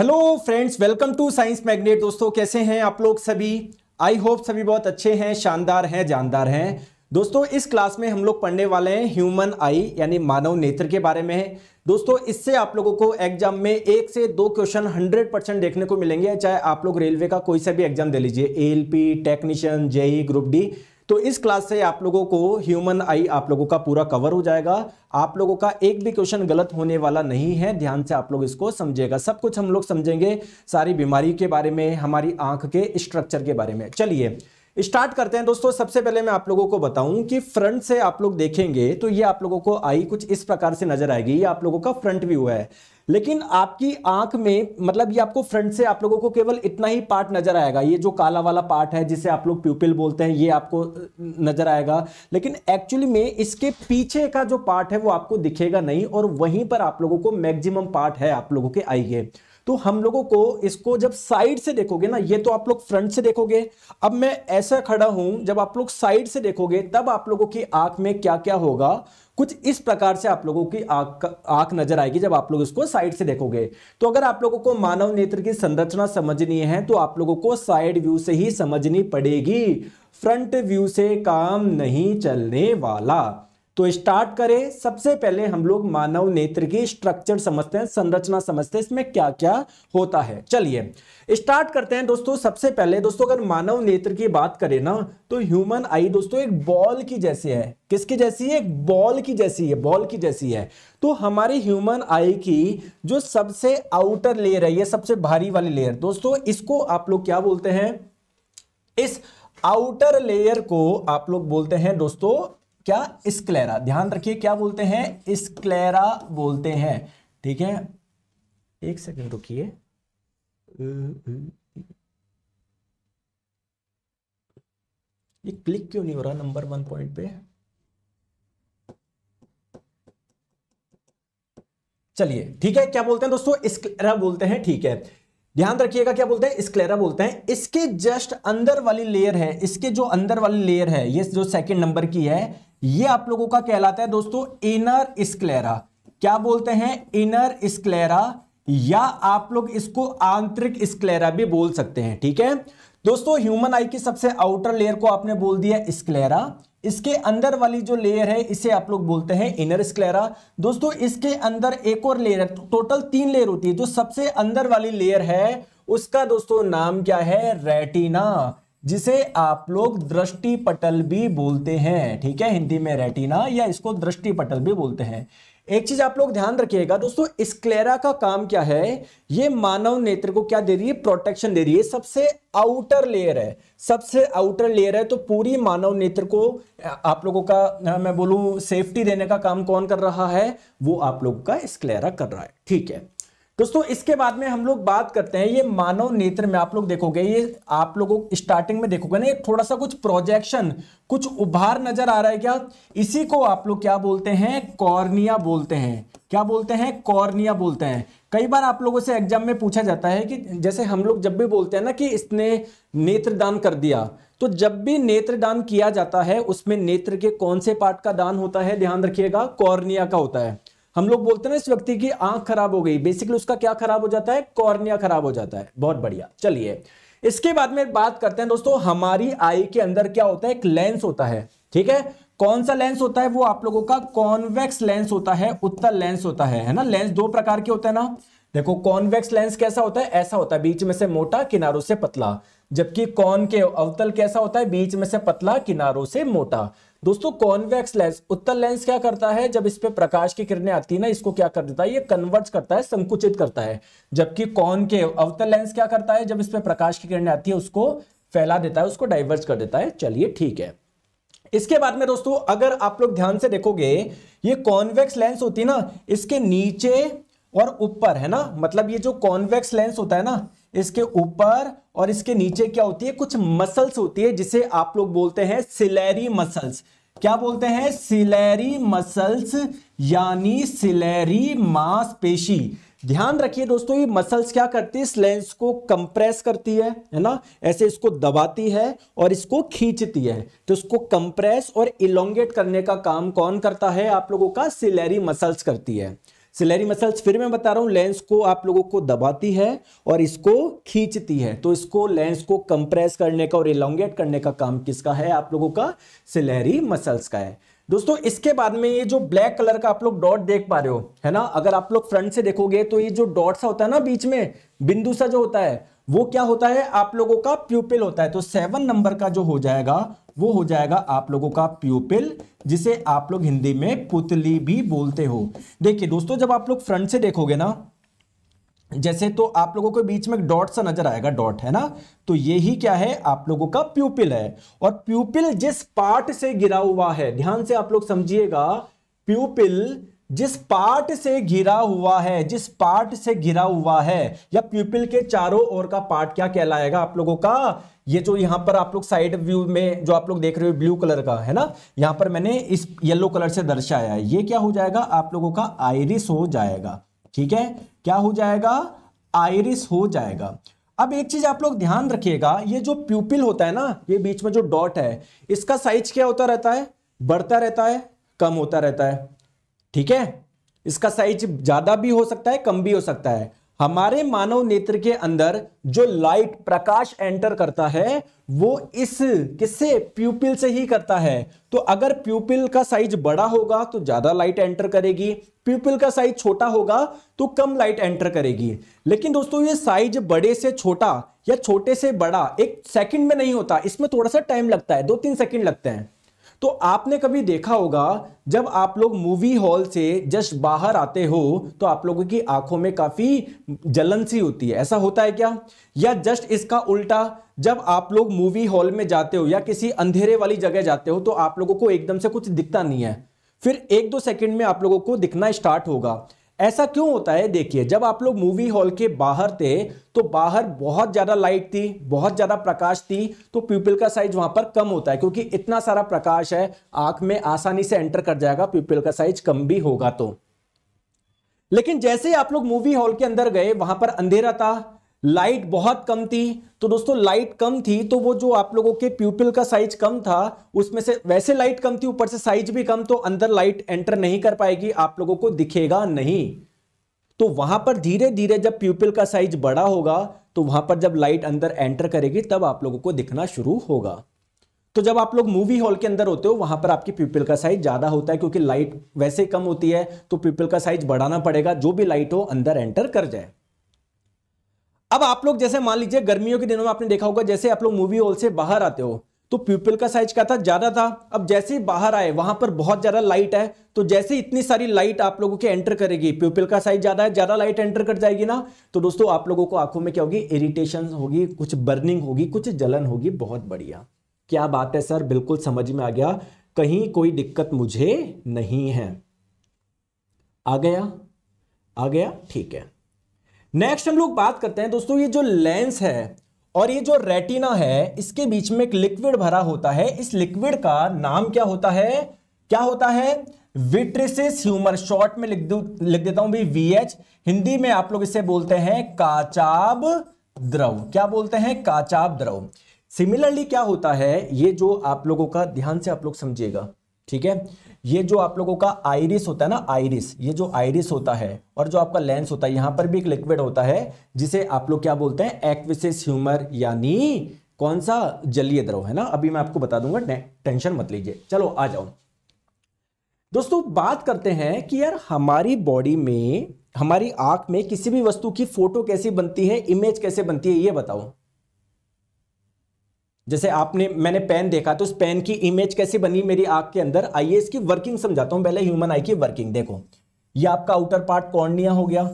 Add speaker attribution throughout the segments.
Speaker 1: hello friends welcome to science magnet दोस्तों कैसे हैं आप लोग सभी आई होप सभी बहुत अच्छे हैं शानदार हैं जानदार हैं दोस्तों इस क्लास में हम लोग पढ़ने वाले हैं ह्यूमन आई यानी मानव नेत्र के बारे में दोस्तों इससे आप लोगों को एग्जाम में एक से दो क्वेश्चन 100 परसेंट देखने को मिलेंगे चाहे आप लोग रेलवे का कोई सा भी एग्जाम दे लीजिए LP technician JE group D तो इस क्लास से आप लोगों को ह्यूमन आई आप लोगों का पूरा कवर हो जाएगा आप लोगों का एक भी क्वेश्चन गलत होने वाला नहीं है ध्यान से आप लोग इसको समझेगा सब कुछ हम लोग समझेंगे सारी बीमारी के बारे में हमारी आंख के स्ट्रक्चर के बारे में चलिए स्टार्ट करते हैं दोस्तों सबसे पहले मैं आप लोगों को बताऊं कि फ्रंट से आप लोग देखेंगे तो ये आप लोगों को आई कुछ इस प्रकार से नजर आएगी ये आप लोगों का फ्रंट व्यू है लेकिन आपकी आंख में मतलब ये आपको फ्रंट से आप लोगों को केवल इतना ही पार्ट नजर आएगा ये जो काला वाला पार्ट है जिसे आप लोग प्यूपिल बोलते हैं ये आपको नजर आएगा लेकिन एक्चुअली में इसके पीछे का जो पार्ट है वो आपको दिखेगा नहीं और वहीं पर आप लोगों को मैक्सिमम पार्ट है आप लोगों के आई है तो हम लोगों को इसको जब साइड से देखोगे ना ये तो आप लोग फ्रंट से देखोगे अब मैं ऐसा खड़ा हूं जब आप लोग साइड से देखोगे तब आप लोगों की आंख में क्या क्या होगा कुछ इस प्रकार से आप लोगों की आंख आंख नजर आएगी जब आप लोग इसको साइड से देखोगे तो अगर आप लोगों को मानव नेत्र की संरचना समझनी है तो आप लोगों को साइड व्यू से ही समझनी पड़ेगी फ्रंट व्यू से काम नहीं चलने वाला तो स्टार्ट करें सबसे पहले हम लोग मानव नेत्र की स्ट्रक्चर समझते हैं संरचना समझते हैं इसमें क्या क्या होता है चलिए स्टार्ट करते हैं दोस्तों सबसे पहले दोस्तों अगर मानव नेत्र की बात करें ना तो ह्यूमन आई दोस्तों एक बॉल की जैसी है किसकी जैसी है एक बॉल की जैसी है बॉल की जैसी है तो हमारे ह्यूमन आई की जो सबसे आउटर लेयर है यह सबसे भारी वाली लेयर दोस्तों इसको आप लोग क्या बोलते हैं इस आउटर लेयर को आप लोग बोलते हैं दोस्तों क्या स्क्लेरा ध्यान रखिए क्या बोलते हैं स्क्लेरा बोलते हैं ठीक है एक सेकंड रुकिए ये क्लिक क्यों नहीं हो रहा नंबर वन पॉइंट पे चलिए ठीक है क्या बोलते हैं दोस्तों स्क्लेरा बोलते हैं ठीक है ध्यान रखिएगा क्या बोलते हैं स्क्लेरा बोलते हैं इसके जस्ट अंदर वाली लेयर है इसके जो अंदर वाली लेयर है ये जो सेकंड नंबर की है ये आप लोगों का कहलाता है दोस्तों इनर स्क्लेरा क्या बोलते हैं इनर स्क्लेरा या आप लोग इसको आंतरिक स्क्लेरा भी बोल सकते हैं ठीक है दोस्तों ह्यूमन आई की सबसे आउटर लेयर को आपने बोल दिया स्क्लेरा इसके अंदर वाली जो लेयर है इसे आप लोग बोलते हैं इनर स्क्लेरा दोस्तों इसके अंदर एक और लेयर है टोटल तीन लेयर होती है जो सबसे अंदर वाली लेयर है उसका दोस्तों नाम क्या है रेटिना जिसे आप लोग दृष्टि पटल भी बोलते हैं ठीक है हिंदी में रेटिना या इसको दृष्टि पटल भी बोलते हैं एक चीज आप लोग ध्यान रखिएगा दोस्तों स्क्लेरा का काम क्या है ये मानव नेत्र को क्या दे रही है प्रोटेक्शन दे रही है सबसे आउटर लेयर है सबसे आउटर लेयर है तो पूरी मानव नेत्र को आप लोगों का मैं बोलूं सेफ्टी देने का काम कौन कर रहा है वो आप लोगों का स्क्लेरा कर रहा है ठीक है दोस्तों इसके बाद में हम लोग बात करते हैं ये मानव नेत्र में आप लोग देखोगे ये आप लोगों स्टार्टिंग में देखोगे ना ये थोड़ा सा कुछ प्रोजेक्शन कुछ उभार नजर आ रहा है क्या इसी को आप लोग क्या बोलते हैं कॉर्निया बोलते हैं क्या बोलते हैं कॉर्निया बोलते हैं कई बार आप लोगों से एग्जाम में पूछा जाता है कि जैसे हम लोग जब भी बोलते हैं ना कि इसने नेत्रदान कर दिया तो जब भी नेत्रदान किया जाता है उसमें नेत्र के कौन से पार्ट का दान होता है ध्यान रखिएगा कॉर्निया का होता है हम लोग बोलते हैं ना इस व्यक्ति की आंख खराब हो गई बेसिकली उसका क्या खराब हो जाता है कॉर्निया खराब हो जाता है बहुत बढ़िया चलिए इसके बाद में बात करते हैं दोस्तों हमारी आई के अंदर क्या होता है एक लेंस होता है ठीक है कौन सा लेंस होता है वो आप लोगों का कॉन्वेक्स लेंस होता है उत्तर लेंस होता है है ना लेंस दो प्रकार के होते हैं ना देखो कॉन्वेक्स लेंस कैसा होता है ऐसा होता है बीच में से मोटा किनारों से पतला जबकि कौन के अवतल कैसा होता है बीच में से पतला किनारों से मोटा दोस्तों कॉन्वेक्स लेंस उत्तर लेंस क्या करता है जब इस पे प्रकाश की किरणें आती है ना इसको क्या कर देता है ये कन्वर्ट करता है संकुचित करता है जबकि के अवतल लेंस क्या करता है जब इस पे प्रकाश की किरणें आती है उसको फैला देता है उसको डाइवर्ज कर देता है चलिए ठीक है इसके बाद में दोस्तों अगर आप लोग ध्यान से देखोगे ये कॉन्वेक्स लेंस होती है ना इसके नीचे और ऊपर है ना मतलब ये जो कॉन्वेक्स लेंस होता है ना इसके ऊपर और इसके नीचे क्या होती है कुछ मसल्स होती है जिसे आप लोग बोलते हैं सिलेरी मसल्स क्या बोलते हैं सिलेरी मसल्स यानी सिलेरी मांसपेशी ध्यान रखिए दोस्तों ये मसल्स क्या करती है लेंस को कंप्रेस करती है है ना ऐसे इसको दबाती है और इसको खींचती है तो इसको कंप्रेस और इलोंगेट करने का काम कौन करता है आप लोगों का सिलेरी मसल्स करती है सिलेरी मसल्स फिर मैं बता रहा हूँ लेंस को आप लोगों को दबाती है और इसको खींचती है तो इसको लेंस को कंप्रेस करने का और इलांगेट करने का काम किसका है आप लोगों का सिलेरी मसल्स का है दोस्तों इसके बाद में ये जो ब्लैक कलर का आप लोग डॉट देख पा रहे हो है ना अगर आप लोग फ्रंट से देखोगे तो ये जो डॉट सा होता है ना बीच में बिंदु सा जो होता है वो क्या होता है आप लोगों का प्यूपिल होता है तो सेवन नंबर का जो हो जाएगा वो हो जाएगा आप लोगों का प्यूपिल जिसे आप लोग हिंदी में पुतली भी बोलते हो देखिए दोस्तों जब आप लोग फ्रंट से देखोगे ना जैसे तो आप लोगों के बीच में एक डॉट सा नजर आएगा डॉट है ना तो ये ही क्या है आप लोगों का प्यूपिल है और प्यूपिल जिस पार्ट से गिरा हुआ है ध्यान से आप लोग समझिएगा प्यूपिल जिस पार्ट से घिरा हुआ है जिस पार्ट से घिरा हुआ है या प्यूपिल के चारों ओर का पार्ट क्या कहलाएगा आप लोगों का ये जो यहां पर आप लोग साइड व्यू में जो आप लोग देख रहे हो ब्लू कलर का है ना यहां पर मैंने इस येलो कलर से दर्शाया है ये क्या हो जाएगा आप लोगों का आयरिस हो जाएगा ठीक है क्या हो जाएगा आयरिस हो जाएगा अब एक चीज आप लोग ध्यान रखिएगा ये जो प्यूपिल होता है ना ये बीच में जो डॉट है इसका साइज क्या होता रहता है बढ़ता रहता है कम होता रहता है ठीक है इसका साइज ज्यादा भी हो सकता है कम भी हो सकता है हमारे मानव नेत्र के अंदर जो लाइट प्रकाश एंटर करता है वो इस किससे प्यूपिल से ही करता है तो अगर प्यूपिल का साइज बड़ा होगा तो ज्यादा लाइट एंटर करेगी प्यूपिल का साइज छोटा होगा तो कम लाइट एंटर करेगी लेकिन दोस्तों ये साइज बड़े से छोटा या छोटे से बड़ा एक सेकंड में नहीं होता इसमें थोड़ा सा टाइम लगता है दो तीन सेकेंड लगते हैं तो आपने कभी देखा होगा जब आप लोग मूवी हॉल से जस्ट बाहर आते हो तो आप लोगों की आंखों में काफी जलन सी होती है ऐसा होता है क्या या जस्ट इसका उल्टा जब आप लोग मूवी हॉल में जाते हो या किसी अंधेरे वाली जगह जाते हो तो आप लोगों को एकदम से कुछ दिखता नहीं है फिर एक दो सेकंड में आप लोगों को दिखना स्टार्ट होगा ऐसा क्यों होता है देखिए जब आप लोग मूवी हॉल के बाहर थे तो बाहर बहुत ज़्यादा लाइट थी बहुत ज़्यादा प्रकाश थी तो पीपल का साइज वहां पर कम होता है क्योंकि इतना सारा प्रकाश है आंख में आसानी से एंटर कर जाएगा पीपल का साइज कम भी होगा तो लेकिन जैसे ही आप लोग मूवी हॉल के अंदर गए वहां पर अंधेरा था लाइट बहुत कम थी तो दोस्तों लाइट कम थी तो वो जो आप लोगों के प्यूपिल का साइज कम था उसमें से वैसे लाइट कम थी ऊपर से साइज भी कम तो अंदर लाइट एंटर नहीं कर पाएगी आप लोगों को दिखेगा नहीं तो वहां पर धीरे धीरे जब प्यूपिल का साइज बड़ा होगा तो वहां पर जब लाइट अंदर एंटर करेगी तब आप लोगों को दिखना शुरू होगा तो जब आप लोग मूवी हॉल के अंदर होते हो वहां पर आपकी पीपल का साइज ज्यादा होता है क्योंकि लाइट वैसे कम होती है तो पीपल का साइज बढ़ाना पड़ेगा जो भी लाइट हो अंदर एंटर कर जाए अब आप लोग जैसे मान लीजिए गर्मियों के दिनों में आपने देखा होगा जैसे आप लोग मूवी हॉल से बाहर आते हो तो प्यूपल का साइज क्या था ज्यादा था अब जैसे ही बाहर आए वहां पर बहुत ज्यादा लाइट है तो जैसे इतनी सारी लाइट आप लोगों के एंटर करेगी प्यूपल का साइज ज्यादा है ज्यादा लाइट एंटर कर जाएगी ना तो दोस्तों आप लोगों को आंखों में क्या होगी इरिटेशन होगी कुछ बर्निंग होगी कुछ जलन होगी बहुत बढ़िया क्या बात है सर बिल्कुल समझ में आ गया कहीं कोई दिक्कत मुझे नहीं है आ गया आ गया ठीक है नेक्स्ट हम लोग बात करते हैं दोस्तों ये जो लेंस है और ये जो रेटिना है इसके बीच में एक लिक्विड भरा होता है इस लिक्विड का नाम क्या होता है क्या होता है विट्रिसिस ह्यूमर शॉर्ट में लिख दू लिख देता हूं भाई वीएच हिंदी में आप लोग इसे बोलते हैं काचाब द्रव क्या बोलते हैं काचाब द्रव सिमिलरली क्या होता है ये जो आप लोगों का ध्यान से आप लोग समझिएगा ठीक है ये जो आप लोगों का आयरिस होता है ना आयरिस ये जो आयरिस होता है और जो आपका लेंस होता है यहां पर भी एक लिक्विड होता है जिसे आप लोग क्या बोलते हैं एक्विसिस ह्यूमर यानी कौन सा जलीय द्रव है ना अभी मैं आपको बता दूंगा टेंशन मत लीजिए चलो आ जाओ दोस्तों बात करते हैं कि यार हमारी बॉडी में हमारी आंख में किसी भी वस्तु की फोटो कैसी बनती है इमेज कैसे बनती है ये बताओ जैसे आपने मैंने पेन देखा तो उस पेन की इमेज कैसे बनी मेरी आंख के अंदर आइए इसकी वर्किंग समझाता हूं पहले ह्यूमन आई की वर्किंग देखो ये आपका आउटर पार्ट कॉर्निया हो गया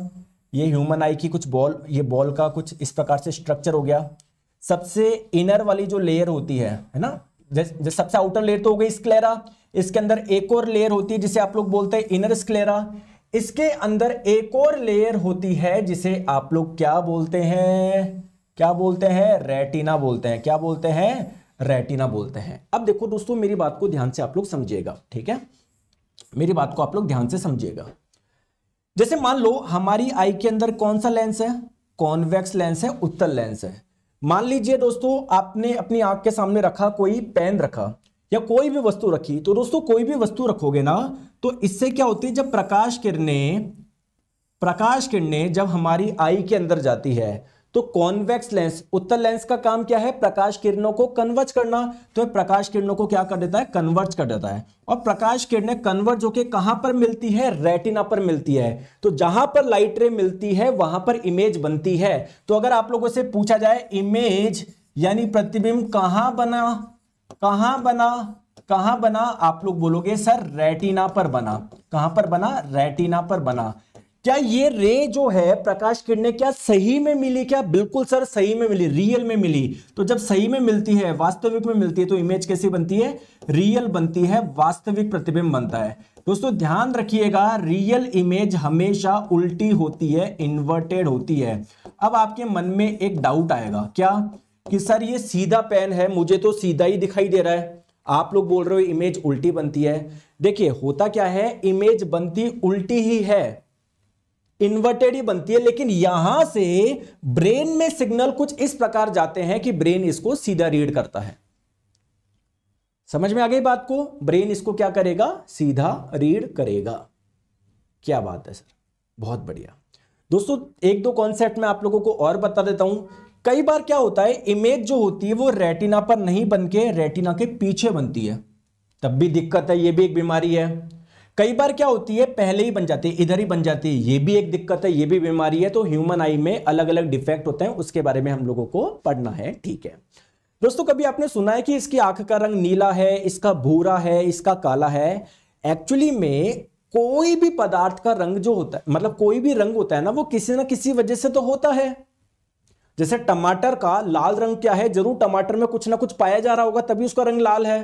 Speaker 1: ये ह्यूमन आई की कुछ बॉल ये बॉल का कुछ इस प्रकार से स्ट्रक्चर हो गया सबसे इनर वाली जो लेयर होती है है ना जैसे सबसे आउटर लेयर तो हो गई स्क्लेरा इसके अंदर एक और लेयर होती है जिसे आप लोग बोलते हैं इनर स्क्लेरा इसके अंदर एक और लेयर होती है जिसे आप लोग क्या बोलते हैं क्या बोलते हैं रेटिना बोलते हैं क्या बोलते हैं रेटिना बोलते हैं अब देखो दोस्तों मेरी बात को ध्यान से आप लोग समझिएगा ठीक है मेरी बात को आप लोग ध्यान से समझिएगा जैसे मान लो हमारी आई के अंदर कौन सा लेंस है कॉन्वेक्स लेंस है उत्तर लेंस है मान लीजिए दोस्तों आपने अपनी आंख के सामने रखा कोई पेन रखा या कोई भी वस्तु रखी तो दोस्तों कोई भी वस्तु रखोगे ना तो इससे क्या होती है जब प्रकाश किरणें प्रकाश किरणें जब हमारी आई के अंदर जाती है तो कॉन्वेक्स लेंस उत्तर लेंस का काम क्या है प्रकाश किरणों को कन्वर्ज करना तो प्रकाश किरणों को क्या कर देता है कन्वर्ज कर देता है और प्रकाश किरणें कन्वर्ज होकर कहां पर मिलती है रेटिना पर मिलती है तो जहां पर लाइट रे मिलती है वहां पर इमेज बनती है तो अगर आप लोगों से पूछा जाए इमेज यानी प्रतिबिंब कहां बना कहां बना कहां बना आप लोग बोलोगे सर रेटिना पर बना कहां पर बना रेटिना पर बना क्या ये रे जो है प्रकाश किरणें क्या सही में मिली क्या बिल्कुल सर सही में मिली रियल में मिली तो जब सही में मिलती है वास्तविक में मिलती है तो इमेज कैसी बनती है रियल बनती है वास्तविक प्रतिबिंब बनता है दोस्तों ध्यान रखिएगा रियल इमेज हमेशा उल्टी होती है इन्वर्टेड होती है अब आपके मन में एक डाउट आएगा क्या कि सर ये सीधा पेन है मुझे तो सीधा ही दिखाई दे रहा है आप लोग बोल रहे हो इमेज उल्टी बनती है देखिए होता क्या है इमेज बनती उल्टी ही है इन्वर्टेड ही बनती है लेकिन यहां से ब्रेन में सिग्नल कुछ इस प्रकार जाते हैं कि ब्रेन इसको सीधा रीड करता है समझ में आ गई बात को ब्रेन इसको क्या करेगा सीधा रीड करेगा क्या बात है सर बहुत बढ़िया दोस्तों एक दो कॉन्सेप्ट में आप लोगों को और बता देता हूं कई बार क्या होता है इमेज जो होती है वो रेटिना पर नहीं बनके रेटिना के पीछे बनती है तब भी दिक्कत है ये भी एक बीमारी है कई बार क्या होती है पहले ही बन जाती है इधर ही बन जाती है ये भी एक दिक्कत है ये भी बीमारी है तो ह्यूमन आई में अलग अलग डिफेक्ट होते हैं उसके बारे में हम लोगों को पढ़ना है ठीक है दोस्तों कभी आपने सुना है कि इसकी आंख का रंग नीला है इसका भूरा है इसका काला है एक्चुअली में कोई भी पदार्थ का रंग जो होता है मतलब कोई भी रंग होता है ना वो किसी ना किसी वजह से तो होता है जैसे टमाटर का लाल रंग क्या है जरूर टमाटर में कुछ ना कुछ पाया जा रहा होगा तभी उसका रंग लाल है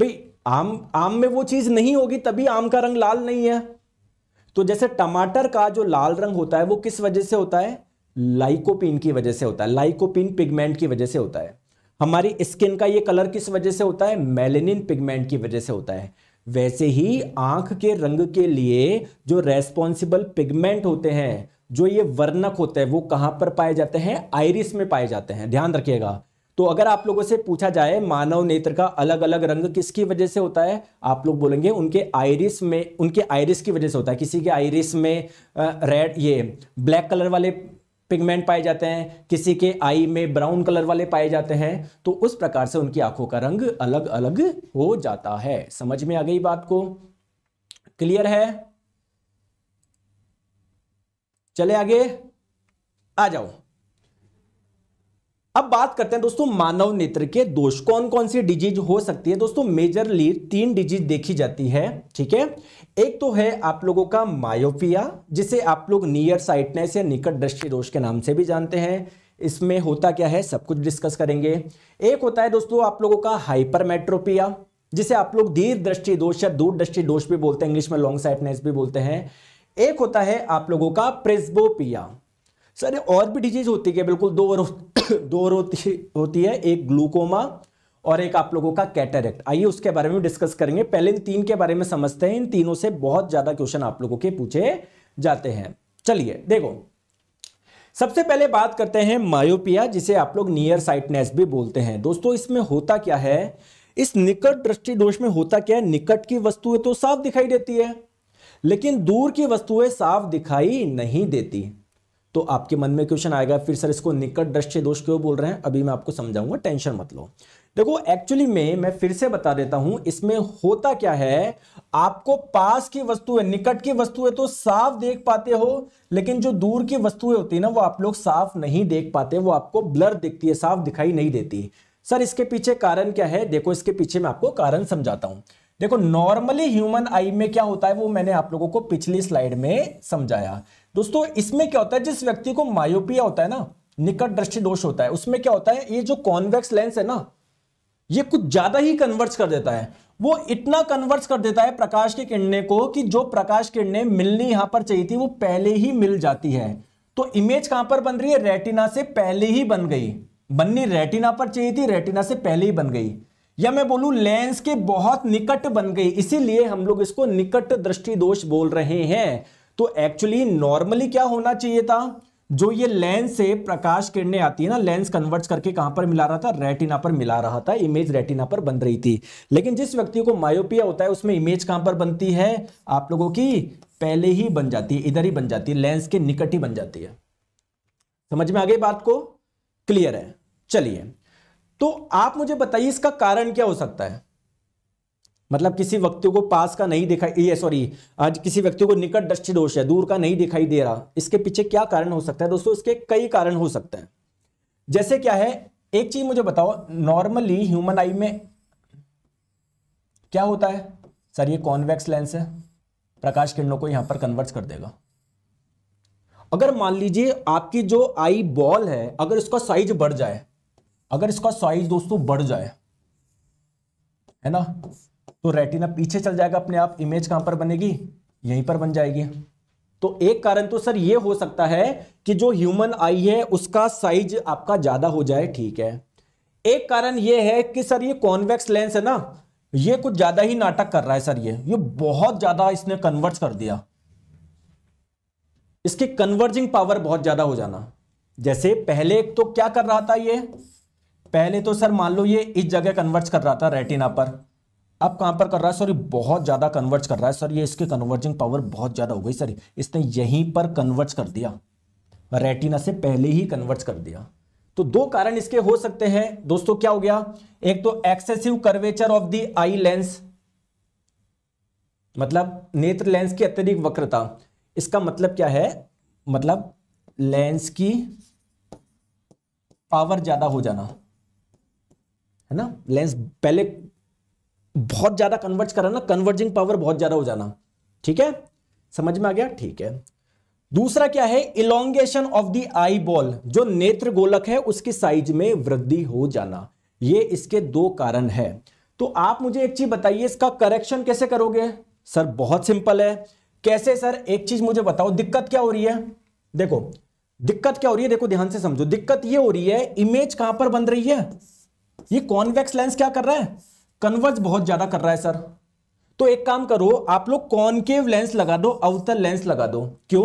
Speaker 1: भाई आम आम में वो चीज़ नहीं होगी तभी आम का रंग लाल नहीं है तो जैसे टमाटर का जो लाल रंग होता है वो किस वजह से होता है लाइकोपिन की वजह से होता है लाइकोपिन पिगमेंट की वजह से होता है हमारी स्किन का ये कलर किस वजह से होता है मेलेनिन पिगमेंट की वजह से होता है वैसे ही आंख के रंग के लिए जो रेस्पॉन्सिबल पिगमेंट होते हैं जो ये वर्णक होते हैं वो कहां पर पाए जाते हैं आयरिस में पाए जाते हैं ध्यान रखिएगा तो अगर आप लोगों से पूछा जाए मानव नेत्र का अलग अलग रंग किसकी वजह से होता है आप लोग बोलेंगे उनके आयरिस में उनके आयरिस की वजह से होता है किसी के आइरिस में रेड ये ब्लैक कलर वाले पिगमेंट पाए जाते हैं किसी के आई में ब्राउन कलर वाले पाए जाते हैं तो उस प्रकार से उनकी आंखों का रंग अलग अलग हो जाता है समझ में आ गई बात को क्लियर है चले आगे आ जाओ अब बात करते हैं दोस्तों मानव नेत्र के दोष कौन कौन सी डिजीज हो सकती है दोस्तों मेजरली तीन डिजीज देखी जाती है ठीक है एक तो है आप लोगों का मायोपिया जिसे आप लोग नियर साइटनेस या निकट दृष्टि दोष के नाम से भी जानते हैं इसमें होता क्या है सब कुछ डिस्कस करेंगे एक होता है दोस्तों आप लोगों का हाइपरमेट्रोपिया जिसे आप लोग दीर्घ दृष्टि दोष या दूर दृष्टि दोष भी बोलते हैं इंग्लिश में लॉन्ग साइटनेस भी बोलते हैं एक होता है आप लोगों का प्रिस्बोपिया सर और भी डिजीज होती है बिल्कुल दो और दो और होती, होती है एक ग्लूकोमा और एक आप लोगों का कैटरेक्ट आइए उसके बारे में डिस्कस करेंगे पहले इन तीन के बारे में समझते हैं इन तीनों से बहुत ज़्यादा क्वेश्चन आप लोगों के पूछे जाते हैं चलिए देखो सबसे पहले बात करते हैं मायोपिया जिसे आप लोग नियर साइटनेस भी बोलते हैं दोस्तों इसमें होता क्या है इस निकट दृष्टि दोष में होता क्या है निकट की वस्तुएं तो साफ दिखाई देती है लेकिन दूर की वस्तुएं साफ दिखाई नहीं देती तो आपके मन में क्वेश्चन आएगा फिर सर इसको निकट दृष्टि दोष क्यों बोल रहे हैं अभी मैं आपको समझाऊंगा टेंशन मत लो देखो एक्चुअली में मैं फिर से बता देता हूं इसमें होता क्या है आपको पास की वस्तु है निकट की वस्तु है तो साफ देख पाते हो लेकिन जो दूर की वस्तुएं होती है ना वो आप लोग साफ नहीं देख पाते वो आपको ब्लर दिखती है साफ दिखाई नहीं देती सर इसके पीछे कारण क्या है देखो इसके पीछे मैं आपको कारण समझाता हूं देखो नॉर्मली ह्यूमन आई में क्या होता है वो मैंने आप लोगों को पिछली स्लाइड में समझाया दोस्तों इसमें क्या होता है जिस व्यक्ति को मायोपिया होता है ना निकट दृष्टि दोष होता है उसमें क्या होता है ये जो कॉन्वेक्स लेंस है ना ये कुछ ज्यादा ही कन्वर्स कर देता है वो इतना कन्वर्स कर देता है प्रकाश की किरणें को कि जो प्रकाश किरणें मिलनी यहां पर चाहिए थी वो पहले ही मिल जाती है तो इमेज कहां पर बन रही है रेटिना से पहले ही बन गई बननी रेटिना पर चाहिए थी रेटिना से पहले ही बन गई या मैं बोलू लेंस के बहुत निकट बन गई इसीलिए हम लोग इसको निकट दृष्टि दोष बोल रहे हैं तो एक्चुअली नॉर्मली क्या होना चाहिए था जो ये लेंस से प्रकाश किरणें आती है ना लेंस कन्वर्ट करके कहां पर मिला रहा था रेटिना पर मिला रहा था इमेज रेटिना पर बन रही थी लेकिन जिस व्यक्ति को मायोपिया होता है उसमें इमेज कहां पर बनती है आप लोगों की पहले ही बन जाती है इधर ही बन जाती है लेंस के निकट ही बन जाती है समझ में आ गई बात को क्लियर है चलिए तो आप मुझे बताइए इसका कारण क्या हो सकता है मतलब किसी व्यक्ति को पास का नहीं दिखाई ये सॉरी आज किसी व्यक्ति को निकट दृष्टि दोष है दूर का नहीं दिखाई दे रहा इसके पीछे क्या कारण हो सकता है दोस्तों इसके कई कारण हो सकते हैं जैसे क्या है एक चीज मुझे बताओ नॉर्मली ह्यूमन आई में क्या होता है सर ये कॉन्वेक्स लेंस है प्रकाश किरणों को यहां पर कन्वर्ट कर देगा अगर मान लीजिए आपकी जो आई बॉल है अगर इसका साइज बढ़ जाए अगर इसका साइज दोस्तों बढ़ जाए है ना तो रेटिना पीछे चल जाएगा अपने आप इमेज कहां पर बनेगी यहीं पर बन जाएगी तो एक कारण तो सर ये हो सकता है कि जो ह्यूमन आई है उसका साइज आपका ज्यादा हो जाए ठीक है एक कारण ये है कि सर ये कॉन्वेक्स लेंस है ना ये कुछ ज्यादा ही नाटक कर रहा है सर ये ये बहुत ज्यादा इसने कन्वर्ट कर दिया इसकी कन्वर्जिंग पावर बहुत ज्यादा हो जाना जैसे पहले तो क्या कर रहा था यह पहले तो सर मान लो ये इस जगह कन्वर्ट कर रहा था रेटिना पर अब कहां पर कर रहा है सॉरी बहुत ज़्यादा कन्वर्ट कर रहा है सर ये इसके कन्वर्जिंग पावर बहुत ज़्यादा हो गई सर इसने यहीं पर कन्वर्ट कर दिया रेटिना से पहले ही कन्वर्ट कर दिया तो दो कारण इसके हो सकते हैं दोस्तों क्या हो गया एक तो excessive curvature of the eye lens मतलब नेत्र लेंस की अत्यधिक वक्रता इसका मतलब क्या है मतलब लेंस की पावर ज्यादा हो जाना है ना लेंस पहले बहुत ज़्यादा कन्वर्ज करा ना कन्वर्जिंग पावर बहुत ज़्यादा हो जाना ठीक है समझ में आ गया ठीक है दूसरा क्या है elongation of the eye ball जो नेत्र गोलक है उसकी साइज में वृद्धि हो जाना ये इसके दो कारण है तो आप मुझे एक चीज बताइए इसका करेक्शन कैसे करोगे सर बहुत सिंपल है कैसे सर एक चीज मुझे बताओ दिक्कत क्या हो रही है देखो दिक्कत क्या हो रही है देखो ध्यान से समझो दिक्कत ये हो रही है इमेज कहां पर बन रही है ये कॉन्वेक्स लेंस क्या कर रहा है कन्वर्ज बहुत ज्यादा कर रहा है सर तो एक काम करो आप लोग कॉनकेव लेंस लगा दो अवतल लेंस लगा दो क्यों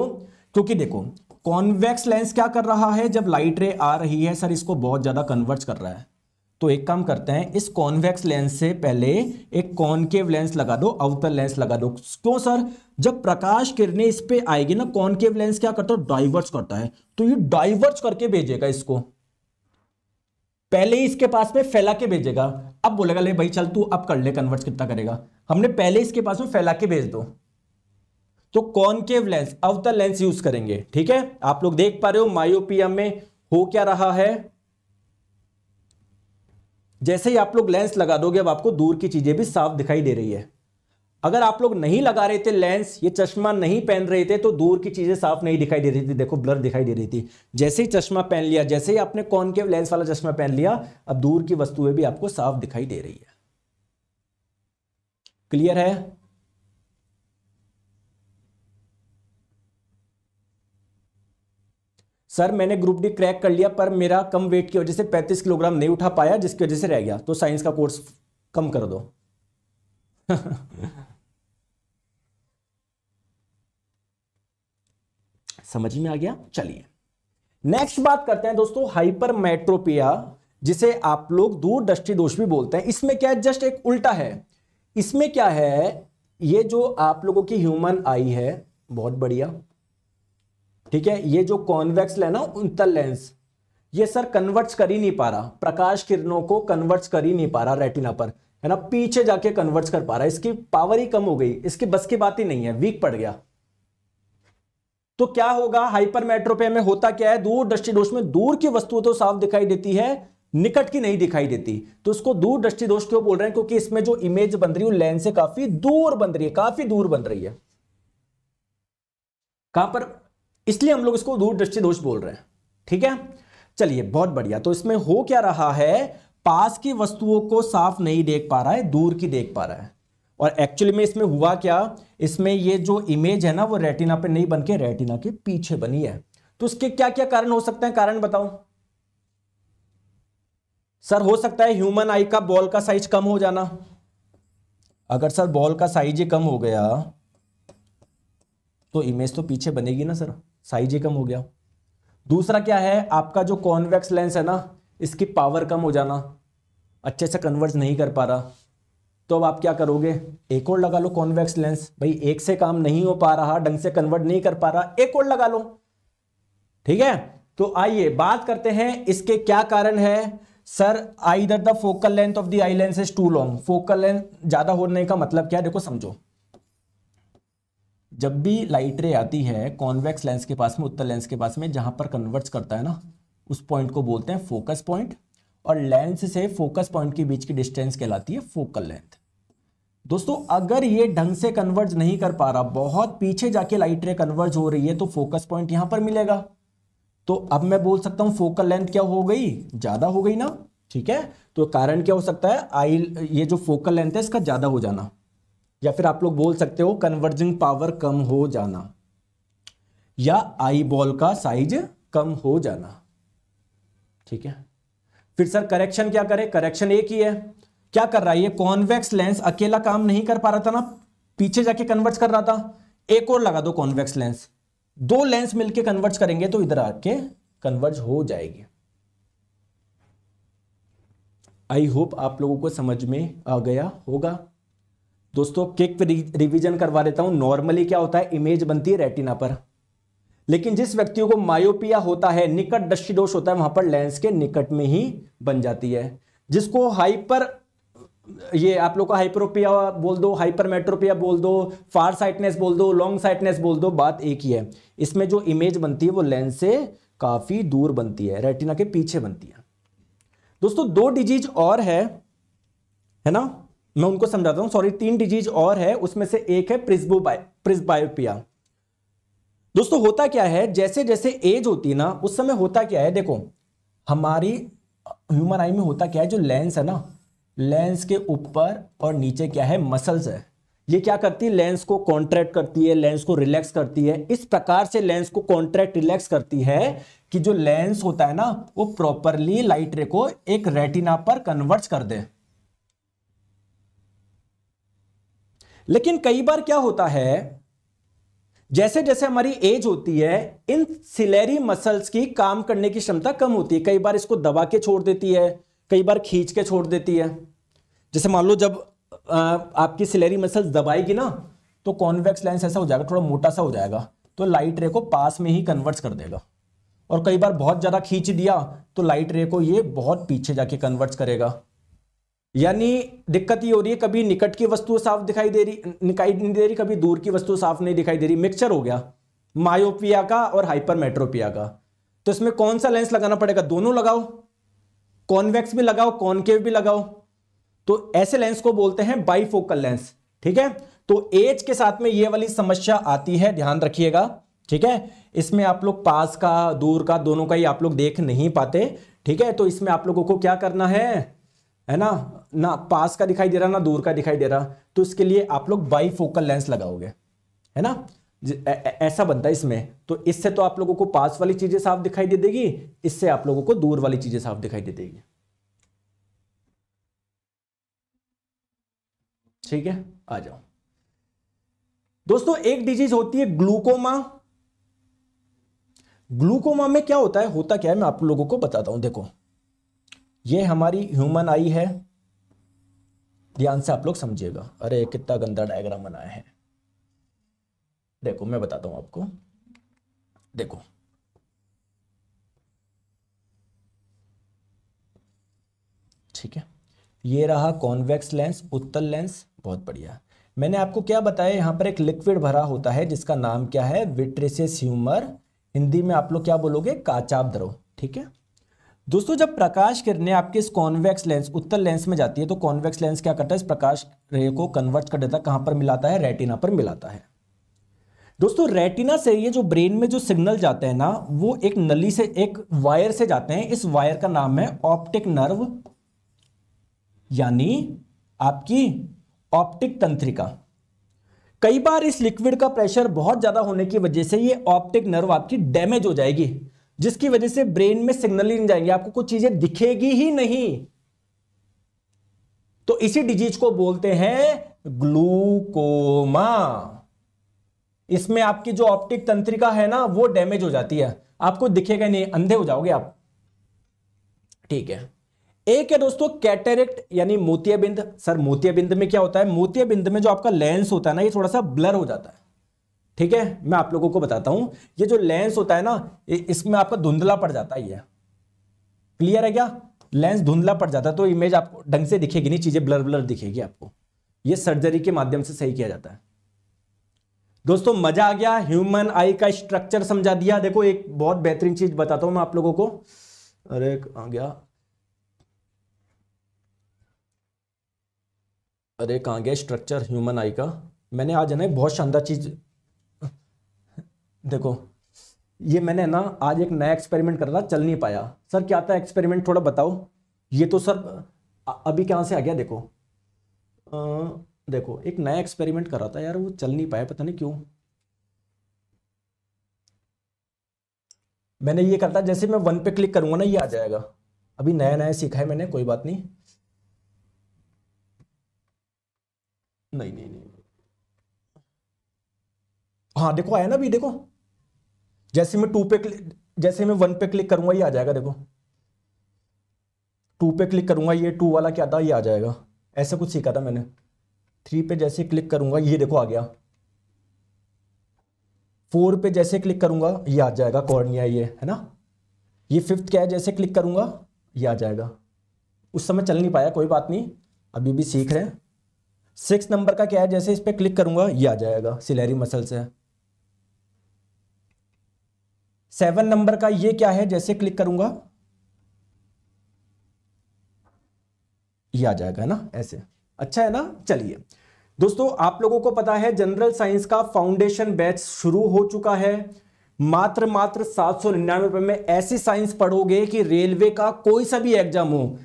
Speaker 1: क्योंकि देखो कॉन्वेक्स लेंस क्या कर रहा है जब लाइट रे आ रही है सर इसको बहुत ज्यादा कन्वर्ज कर रहा है तो एक काम करते हैं इस कॉन्वेक्स लेंस से पहले एक कॉनकेव लेंस लगा दो अवतल लेंस लगा दो क्यों सर जब प्रकाश किरणें इस पे आएगी ना कॉनकेव लेंस क्या करता है डाइवर्ट करता है तो ये डाइवर्ट करके भेजेगा इसको पहले ही इसके पास में फैला के भेजेगा अब बोलेगा ले भाई चल तू अब कर ले कन्वर्ट कितना करेगा हमने पहले इसके पास में फैला के भेज दो तो कॉनकेव लेंस अवतल लेंस यूज करेंगे ठीक है आप लोग देख पा रहे हो मायोपिया में हो क्या रहा है जैसे ही आप लोग लेंस लगा दोगे अब आपको दूर की चीजें भी साफ दिखाई दे रही है अगर आप लोग नहीं लगा रहे थे लेंस ये चश्मा नहीं पहन रहे थे तो दूर की चीज़ें साफ नहीं दिखाई दे रही थी देखो ब्लर दिखाई दे रही थी जैसे ही चश्मा पहन लिया जैसे ही आपने कौन के लेंस वाला चश्मा पहन लिया अब दूर की वस्तुएं भी आपको साफ दिखाई दे रही है क्लियर है सर मैंने ग्रुप डी क्रैक कर लिया पर मेरा कम वेट की वजह से 35 किलोग्राम नहीं उठा पाया जिसकी वजह से रह गया तो साइंस का कोर्स कम कर दो समझ में आ गया चलिए नेक्स्ट बात करते हैं दोस्तों हाइपरमेट्रोपिया जिसे आप लोग दूर दृष्टि दोष भी बोलते हैं इसमें क्या है जस्ट एक उल्टा है इसमें क्या है ये जो आप लोगों की ह्यूमन आई है बहुत बढ़िया ठीक है ये जो कॉन्वेक्स लेना उनतल लेंस ये सर कन्वर्ट्स कर ही नहीं पा रहा प्रकाश किरणों को कन्वर्ट्स कर ही नहीं पा रहा रेटिना पर है ना पीछे जाके कन्वर्ट कर पा रहा है इसकी पावर ही कम हो गई इसकी बस की बात ही नहीं है वीक पड़ गया तो क्या होगा हाइपर मेट्रोपे में होता क्या है दूर दृष्टि दोष में दूर की वस्तु तो साफ दिखाई देती है निकट की नहीं दिखाई देती तो उसको दूर दृष्टि दोष क्यों बोल रहे हैं क्योंकि इसमें जो इमेज बन रही है लेंस से काफी दूर बन रही है काफी दूर बन रही है कहां पर इसलिए हम लोग इसको दूर दृष्टि दोष बोल रहे हैं ठीक है चलिए बहुत बढ़िया तो इसमें हो क्या रहा है पास की वस्तुओं को साफ नहीं देख पा रहा है दूर की देख पा रहा है और एक्चुअली में इसमें हुआ क्या इसमें ये जो इमेज है ना वो रेटिना पे नहीं बनके रेटिना के पीछे बनी है तो उसके क्या क्या कारण हो सकते हैं कारण बताओ सर हो सकता है ह्यूमन आई का बॉल का साइज कम हो जाना अगर सर बॉल का साइज ही कम हो गया तो इमेज तो पीछे बनेगी ना सर साइज ही कम हो गया दूसरा क्या है आपका जो कॉन्वेक्स लेंस है ना इसकी पावर कम हो जाना अच्छे से कन्वर्ज नहीं कर पा रहा तो अब आप क्या करोगे एक और लगा लो कॉन्वेक्स लेंस भाई एक से काम नहीं हो पा रहा ढंग से कन्वर्ट नहीं कर पा रहा एक और लगा लो ठीक है तो आइए बात करते हैं इसके क्या कारण है sir either the focal length of the eye lens is too long focal length ज्यादा होने का मतलब क्या है देखो समझो जब भी लाइट रे आती है कॉन्वेक्स लेंस के पास में उत्तर लेंस के पास में जहां पर कन्वर्ट करता है ना उस पॉइंट को बोलते हैं फोकस पॉइंट और लेंस से फोकस पॉइंट के बीच की डिस्टेंस कहलाती है फोकल लेंथ दोस्तों अगर ये ढंग से कन्वर्ज नहीं कर पा रहा बहुत पीछे जाके लाइट रे कन्वर्ज हो रही है तो फोकस पॉइंट यहां पर मिलेगा तो अब मैं बोल सकता हूं फोकल लेंथ क्या हो गई ज्यादा हो गई ना ठीक है तो कारण क्या हो सकता है आई ये जो फोकल लेंथ है इसका ज्यादा हो जाना या फिर आप लोग बोल सकते हो कन्वर्जिंग पावर कम हो जाना या आई बॉल का साइज कम हो जाना ठीक है फिर सर करेक्शन क्या करे करेक्शन एक ही है क्या कर रहा है ये कॉन्वेक्स लेंस अकेला काम नहीं कर पा रहा था ना पीछे जाके कन्वर्ट कर रहा था एक और लगा दो कॉन्वेक्स लेंस दो लेंस मिलके कन्वर्ट करेंगे तो इधर आके कन्वर्ट हो जाएगी आई होप आप लोगों को समझ में आ गया होगा दोस्तों केक रिवीजन करवा देता हूं नॉर्मली क्या होता है इमेज बनती है रेटिना पर लेकिन जिस व्यक्तियों को मायोपिया होता है निकट दृष्टि दोष होता है वहां पर लेंस के निकट में ही बन जाती है जिसको हाइपर ये आप लोग का हाइपरोपिया बोल दो हाइपर मेट्रोपिया बोल दो फार साइटनेस बोल दो लॉन्ग साइटनेस बोल दो बात एक ही है इसमें जो इमेज बनती है वो लेंस से काफ़ी दूर बनती है रेटिना के पीछे बनती है दोस्तों दो डिजीज और है है ना मैं उनको समझाता हूँ सॉरी तीन डिजीज और है उसमें से एक है प्रिस्बो प्रिस्बायोपिया दोस्तों होता क्या है जैसे जैसे एज होती है ना उस समय होता क्या है देखो हमारी ह्यूमन आई में होता क्या है जो लेंस है ना लेंस के ऊपर और नीचे क्या है मसल्स है ये क्या करती है लेंस को कॉन्ट्रैक्ट करती है लेंस को रिलैक्स करती है इस प्रकार से लेंस को कॉन्ट्रैक्ट रिलैक्स करती है कि जो लेंस होता है ना वो प्रॉपरली लाइट रे को एक रेटिना पर कन्वर्ट कर दे लेकिन कई बार क्या होता है जैसे जैसे हमारी एज होती है इन सिलेरी मसल्स की काम करने की क्षमता कम होती है कई बार इसको दबा के छोड़ देती है कई बार खींच के छोड़ देती है जैसे मान लो जब आ, आपकी सिलेरी मसल्स दबाएगी ना तो कॉन्वेक्स लेंस ऐसा हो जाएगा थोड़ा मोटा सा हो जाएगा तो लाइट रे को पास में ही कन्वर्ट कर देगा और कई बार बहुत ज़्यादा खींच दिया तो लाइट रे को ये बहुत पीछे जाके कन्वर्ट करेगा यानी दिक्कत ये हो रही है कभी निकट की वस्तु साफ दिखाई दे रही दिखाई नहीं दे रही कभी दूर की वस्तु साफ नहीं दिखाई दे रही मिक्सचर हो गया मायोपिया का और हाइपरमेट्रोपिया का तो इसमें कौन सा लेंस लगाना पड़ेगा दोनों लगाओ कॉन्वेक्स भी लगाओ कॉनकेव भी लगाओ तो ऐसे लेंस को बोलते हैं बाईफोकल लेंस ठीक है तो एज के साथ में ये वाली समस्या आती है ध्यान रखिएगा ठीक है इसमें आप लोग पास का दूर का दोनों का ही आप लोग देख नहीं पाते ठीक है तो इसमें आप लोगों को क्या करना है है ना ना पास का दिखाई दे रहा ना दूर का दिखाई दे रहा तो इसके लिए आप लोग बाई फोकल लेंस लगाओगे है ना ऐसा बनता है इसमें तो इससे तो आप लोगों को पास वाली चीज़ें साफ दिखाई दे देगी इससे आप लोगों को दूर वाली चीज़ें साफ दिखाई दे देगी ठीक है आ जाओ दोस्तों एक डिजीज होती है ग्लूकोमा ग्लूकोमा में क्या होता है होता क्या है मैं आप लोगों को बताता हूं देखो ये हमारी ह्यूमन आई है ध्यान से आप लोग समझिएगा अरे कितना गंदा डायग्राम बनाया है देखो मैं बताता हूं आपको देखो ठीक है ये रहा कॉन्वेक्स लेंस उत्तल लेंस बहुत बढ़िया मैंने आपको क्या बताया यहां पर एक लिक्विड भरा होता है जिसका नाम क्या है विट्रेसिस ह्यूमर हिंदी में आप लोग क्या बोलोगे काचाब द्रव ठीक है दोस्तों जब प्रकाश किरणें आपके इस कॉन्वेक्स लेंस उत्तर लेंस में जाती है तो कॉन्वेक्स लेंस क्या करता है इस प्रकाश रे को कन्वर्ट कर देता है कहां पर मिलाता है रेटिना पर मिलाता है दोस्तों रेटिना से ये जो ब्रेन में जो सिग्नल जाते हैं ना वो एक नली से एक वायर से जाते हैं इस वायर का नाम है ऑप्टिक नर्व यानी आपकी ऑप्टिक तंत्रिका कई बार इस लिक्विड का प्रेशर बहुत ज़्यादा होने की वजह से ये ऑप्टिक नर्व आपकी डैमेज हो जाएगी जिसकी वजह से ब्रेन में सिग्नल ही नहीं जाएंगे आपको कुछ चीजें दिखेगी ही नहीं तो इसी डिजीज को बोलते हैं ग्लूकोमा इसमें आपकी जो ऑप्टिक तंत्रिका है ना वो डैमेज हो जाती है आपको दिखेगा नहीं अंधे हो जाओगे आप ठीक है एक है दोस्तों कैटेरेक्ट यानी मोतियाबिंद सर मोतियाबिंद में क्या होता है मोतियाबिंद में जो आपका लेंस होता है ना ये थोड़ा सा ब्लर हो जाता है ठीक है मैं आप लोगों को बताता हूं ये जो लेंस होता है ना इसमें आपका धुंधला पड़ जाता ही है क्लियर है क्या लेंस धुंधला पड़ जाता है तो इमेज आपको ढंग से दिखेगी नहीं चीजें ब्लर ब्लर दिखेगी आपको ये सर्जरी के माध्यम से सही किया जाता है दोस्तों मजा आ गया ह्यूमन आई का स्ट्रक्चर समझा दिया देखो एक बहुत बेहतरीन चीज बताता हूं मैं आप लोगों को अरे आ गया अरे कहाँ गया स्ट्रक्चर ह्यूमन आई का मैंने आज है ना बहुत शानदार चीज़ देखो ये मैंने ना आज एक नया एक्सपेरिमेंट कर रहा चल नहीं पाया सर क्या था एक्सपेरिमेंट थोड़ा बताओ ये तो सर अभी कहाँ से आ गया देखो आ, देखो एक नया एक्सपेरिमेंट कर रहा था यार वो चल नहीं पाया पता नहीं क्यों मैंने ये करता जैसे मैं वन पे क्लिक करूंगा ना ये आ जाएगा अभी नया नया सीखा है मैंने कोई बात नहीं नहीं नहीं नहीं हाँ देखो आया ना अभी देखो जैसे मैं टू पे जैसे मैं वन पे क्लिक करूंगा ये आ जाएगा देखो टू पे क्लिक करूंगा ये टू वाला क्या था ये आ जाएगा ऐसा कुछ सीखा था मैंने थ्री पे जैसे क्लिक करूंगा ये देखो आ गया फोर पे जैसे क्लिक करूंगा ये आ जाएगा कॉर्निया ये है ना ये फिफ्थ क्या है जैसे क्लिक करूंगा ये आ जाएगा उस समय चल नहीं पाया कोई बात नहीं अभी भी सीख रहे हैं सिक्स नंबर का क्या है जैसे इस पर क्लिक करूंगा ये आ जाएगा सिलेरी मसल्स है सेवन नंबर का ये क्या है जैसे क्लिक करूंगा ये आ जाएगा ना ऐसे अच्छा है ना चलिए दोस्तों आप लोगों को पता है जनरल साइंस का फाउंडेशन बैच शुरू हो चुका है मात्र मात्र सात सौ निन्यानवे रुपए में ऐसी साइंस पढ़ोगे कि रेलवे का कोई सा भी एग्जाम हो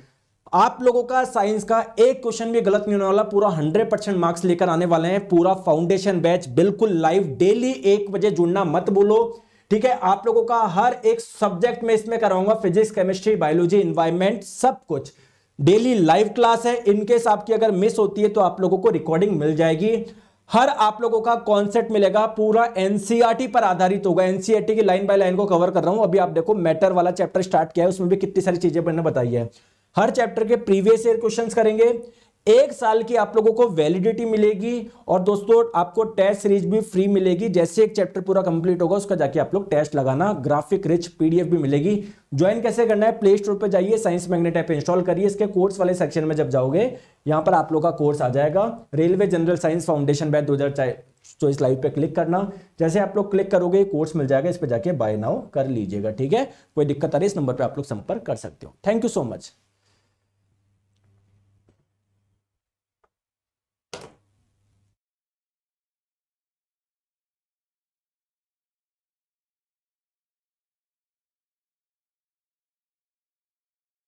Speaker 1: आप लोगों का साइंस का एक क्वेश्चन भी गलत नहीं होने वाला पूरा 100 परसेंट मार्क्स लेकर आने वाले हैं पूरा फाउंडेशन बैच बिल्कुल लाइव डेली एक बजे जुड़ना मत बोलो ठीक है आप लोगों का हर एक सब्जेक्ट में इसमें कराऊंगा फिजिक्स केमिस्ट्री बायोलॉजी इन्वायरमेंट सब कुछ डेली लाइव क्लास है इनकेस आपकी अगर मिस होती है तो आप लोगों को रिकॉर्डिंग मिल जाएगी हर आप लोगों का कॉन्सेप्ट मिलेगा पूरा एनसीआरटी e पर आधारित होगा एनसीआरटी e की लाइन बाय लाइन को कवर कर रहा हूं अभी आप देखो मैटर वाला चैप्टर स्टार्ट किया है उसमें भी कितनी सारी चीजें मैंने बताई है हर चैप्टर के प्रीवियस ईयर क्वेश्चंस करेंगे एक साल की आप लोगों को वैलिडिटी मिलेगी और दोस्तों आपको टेस्ट सीरीज भी फ्री मिलेगी जैसे एक चैप्टर पूरा कंप्लीट होगा उसका जाके आप लोग टेस्ट लगाना ग्राफिक रिच पीडीएफ भी मिलेगी ज्वाइन कैसे करना है प्ले स्टोर पर जाइए साइंस मैग्नेट ऐप इंस्टॉल करिए इसके कोर्स वाले सेक्शन में जब जाओगे यहां पर आप लोग का कोर्स आ जाएगा railway general science foundation batch दो तो इस लाइव पे क्लिक करना जैसे आप लोग क्लिक करोगे कोर्स मिल जाएगा इस पर जाके बाय नाउ कर लीजिएगा ठीक है कोई दिक्कत आ रही है इस नंबर पर आप लोग संपर्क कर सकते हो थैंक यू सो मच